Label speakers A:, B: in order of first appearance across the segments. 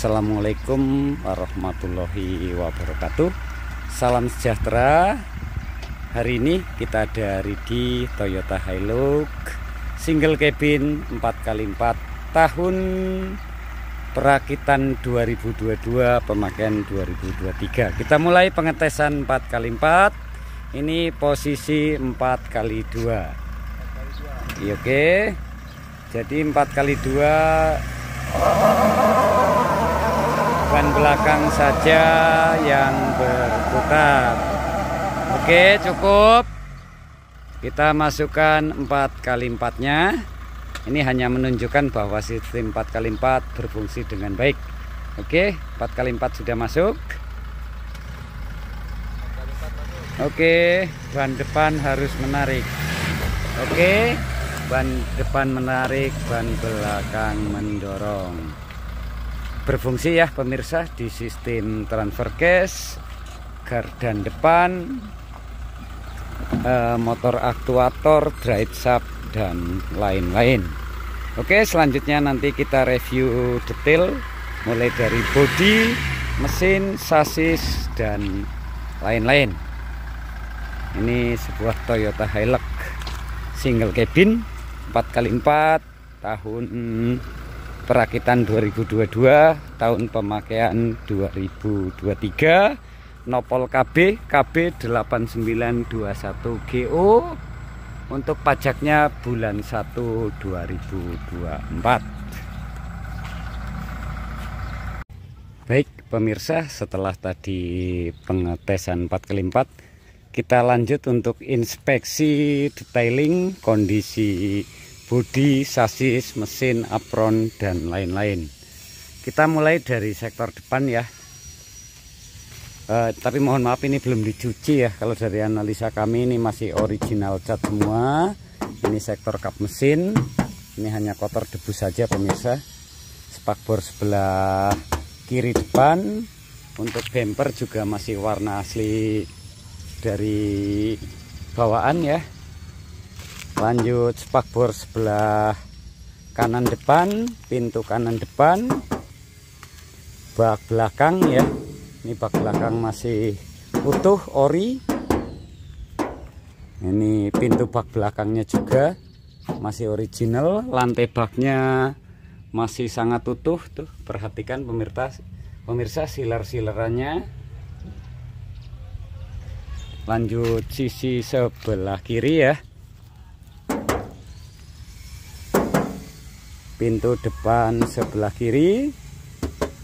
A: Assalamualaikum warahmatullahi wabarakatuh Salam sejahtera Hari ini kita ada Ridi Toyota Hilux Single cabin 4x4 Tahun perakitan 2022 Pemakaian 2023 Kita mulai pengetesan 4x4 Ini posisi 4x2 iya, Oke Jadi 4x2 ban belakang saja yang berputar oke cukup kita masukkan 4 kali 4 nya ini hanya menunjukkan bahwa sistem 4 kali 4 berfungsi dengan baik oke 4 kali 4 sudah masuk oke ban depan harus menarik oke ban depan menarik ban belakang mendorong berfungsi ya pemirsa di sistem transfer case gardan depan eh, motor aktuator drive shaft dan lain-lain Oke selanjutnya nanti kita review detail mulai dari bodi mesin sasis dan lain-lain ini sebuah Toyota Hilux single cabin 4x4 tahun perakitan 2022 tahun pemakaian 2023 nopol KB KB 8921 GO untuk pajaknya bulan 1 2024 baik pemirsa setelah tadi pengetesan 4 kali 4 kita lanjut untuk inspeksi detailing kondisi bodi, sasis, mesin, apron, dan lain-lain. Kita mulai dari sektor depan ya. E, tapi mohon maaf ini belum dicuci ya. Kalau dari analisa kami ini masih original cat semua. Ini sektor kap mesin. Ini hanya kotor debu saja pemirsa. Spakbor sebelah kiri depan. Untuk bumper juga masih warna asli dari bawaan ya lanjut spakbor sebelah kanan depan pintu kanan depan bak belakang ya ini bak belakang masih utuh ori ini pintu bak belakangnya juga masih original lantai baknya masih sangat utuh tuh perhatikan pemirsa pemirsa siler silarannya lanjut sisi sebelah kiri ya pintu depan sebelah kiri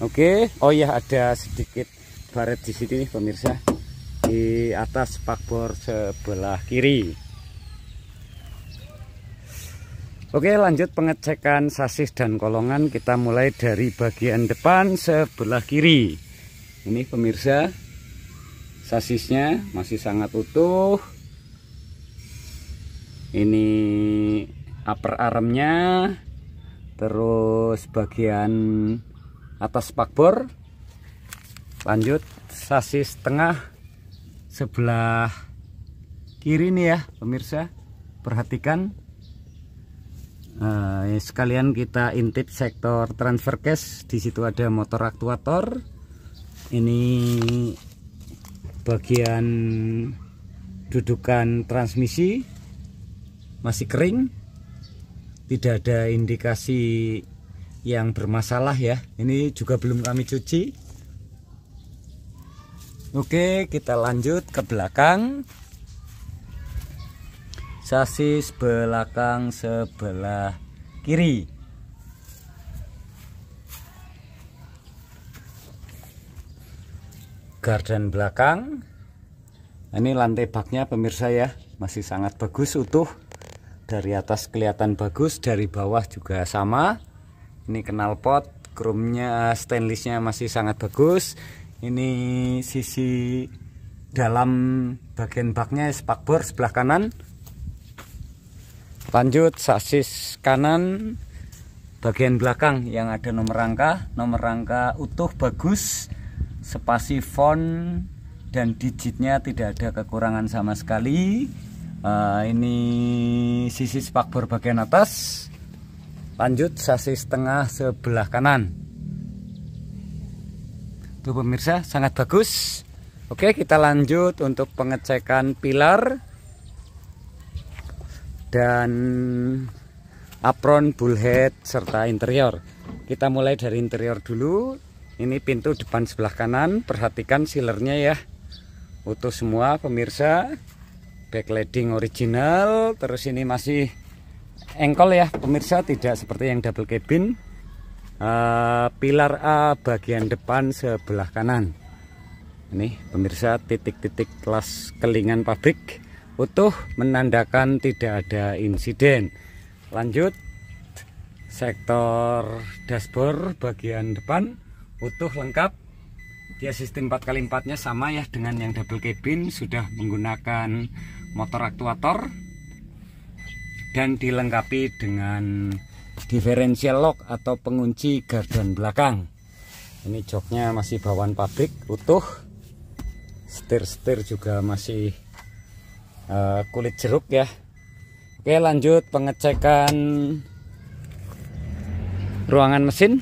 A: Oke Oh ya ada sedikit baret di sini nih pemirsa di atas spakbor sebelah kiri Oke lanjut pengecekan sasis dan kolongan kita mulai dari bagian depan sebelah kiri ini pemirsa sasisnya masih sangat utuh ini upper armnya terus bagian atas spakbor lanjut sasis tengah sebelah kiri nih ya pemirsa perhatikan nah, sekalian kita intip sektor transfer case di situ ada motor aktuator ini bagian dudukan transmisi masih kering tidak ada indikasi yang bermasalah ya ini juga belum kami cuci oke kita lanjut ke belakang sasis belakang sebelah kiri garden belakang nah, ini lantai baknya pemirsa ya masih sangat bagus utuh dari atas kelihatan bagus dari bawah juga sama ini knalpot chrome-nya stainlessnya masih sangat bagus ini sisi dalam bagian baknya spakbor sebelah kanan lanjut sasis kanan bagian belakang yang ada nomor rangka nomor rangka utuh bagus spasi font dan digitnya tidak ada kekurangan sama sekali uh, ini sisi spakbor bagian atas lanjut sasis tengah sebelah kanan tuh pemirsa sangat bagus oke kita lanjut untuk pengecekan pilar dan apron bullhead serta interior kita mulai dari interior dulu ini pintu depan sebelah kanan perhatikan sealernya ya utuh semua pemirsa backlighting original terus ini masih engkol ya pemirsa tidak seperti yang double cabin uh, pilar A bagian depan sebelah kanan ini pemirsa titik-titik kelas kelingan pabrik utuh menandakan tidak ada insiden lanjut sektor dashboard bagian depan utuh lengkap dia sistem 4x4 nya sama ya dengan yang double cabin sudah menggunakan motor aktuator dan dilengkapi dengan differential lock atau pengunci gardan belakang ini joknya masih bawaan pabrik utuh setir-setir juga masih uh, kulit jeruk ya oke lanjut pengecekan ruangan mesin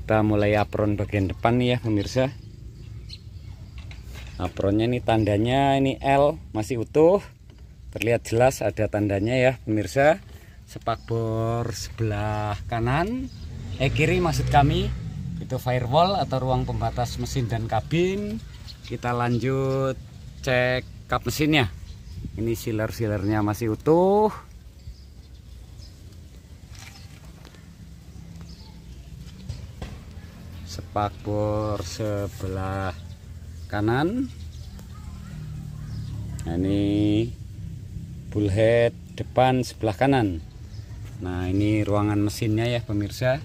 A: kita mulai apron bagian depan nih ya pemirsa apronnya ini tandanya ini L masih utuh terlihat jelas ada tandanya ya pemirsa sepakbor sebelah kanan eh kiri maksud kami itu firewall atau ruang pembatas mesin dan kabin kita lanjut cek kap mesinnya ini siler-silernya masih utuh sepakbor sebelah kanan nah, ini bullhead depan sebelah kanan nah ini ruangan mesinnya ya pemirsa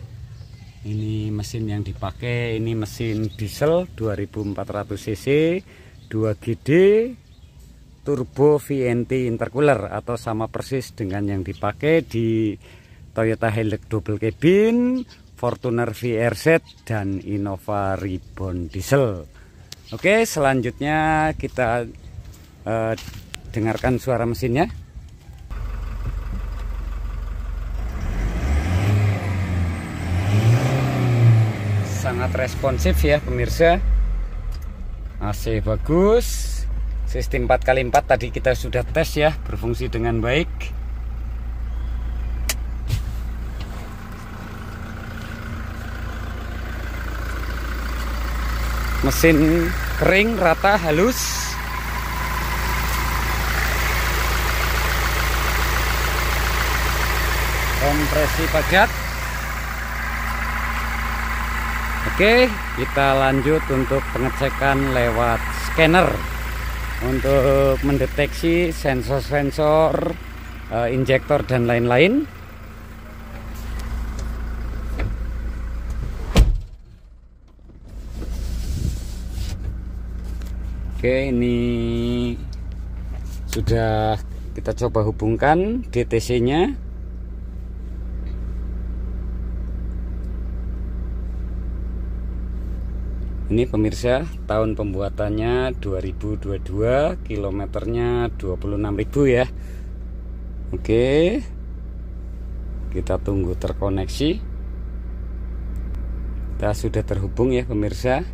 A: ini mesin yang dipakai ini mesin diesel 2400 cc 2 GD turbo VNT intercooler atau sama persis dengan yang dipakai di Toyota Hilux double cabin, Fortuner VRZ dan Innova Ribbon diesel. Oke, selanjutnya kita uh, dengarkan suara mesinnya. Sangat responsif ya pemirsa. AC bagus. Sistem 4x4 tadi kita sudah tes ya, berfungsi dengan baik. mesin kering rata halus kompresi pajak Oke kita lanjut untuk pengecekan lewat scanner untuk mendeteksi sensor-sensor eh, injektor dan lain-lain Oke, ini sudah kita coba hubungkan DTC-nya. Ini pemirsa, tahun pembuatannya 2022, kilometernya 26.000 ya. Oke. Kita tunggu terkoneksi. Kita sudah terhubung ya pemirsa.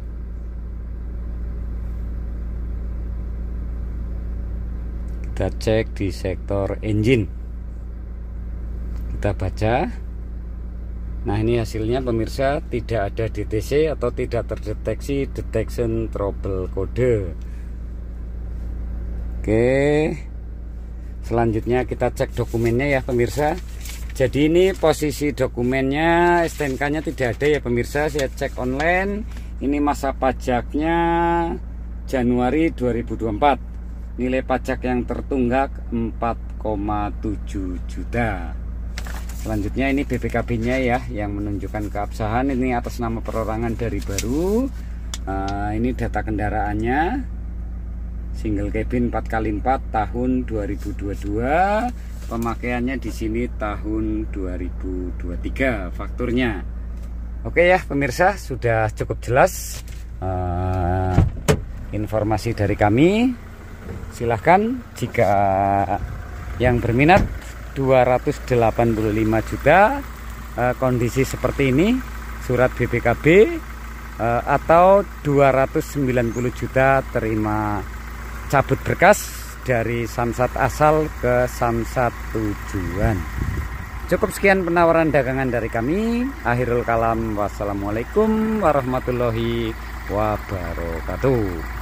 A: kita cek di sektor engine kita baca nah ini hasilnya pemirsa tidak ada DTC atau tidak terdeteksi detection trouble kode oke selanjutnya kita cek dokumennya ya pemirsa jadi ini posisi dokumennya STNK nya tidak ada ya pemirsa saya cek online ini masa pajaknya Januari 2024 Nilai pajak yang tertunggak 4,7 juta. Selanjutnya ini BPKB-nya ya yang menunjukkan keabsahan ini atas nama perorangan dari baru. Uh, ini data kendaraannya single cabin 4x4 tahun 2022. Pemakaiannya di sini tahun 2023 fakturnya. Oke ya pemirsa sudah cukup jelas uh, informasi dari kami silahkan jika eh, yang berminat 285 juta eh, kondisi seperti ini surat BPKB eh, atau 290 juta terima cabut berkas dari Samsat asal ke Samsat tujuan. Cukup sekian penawaran dagangan dari kami. Akhirul kalam. Wassalamualaikum warahmatullahi wabarakatuh.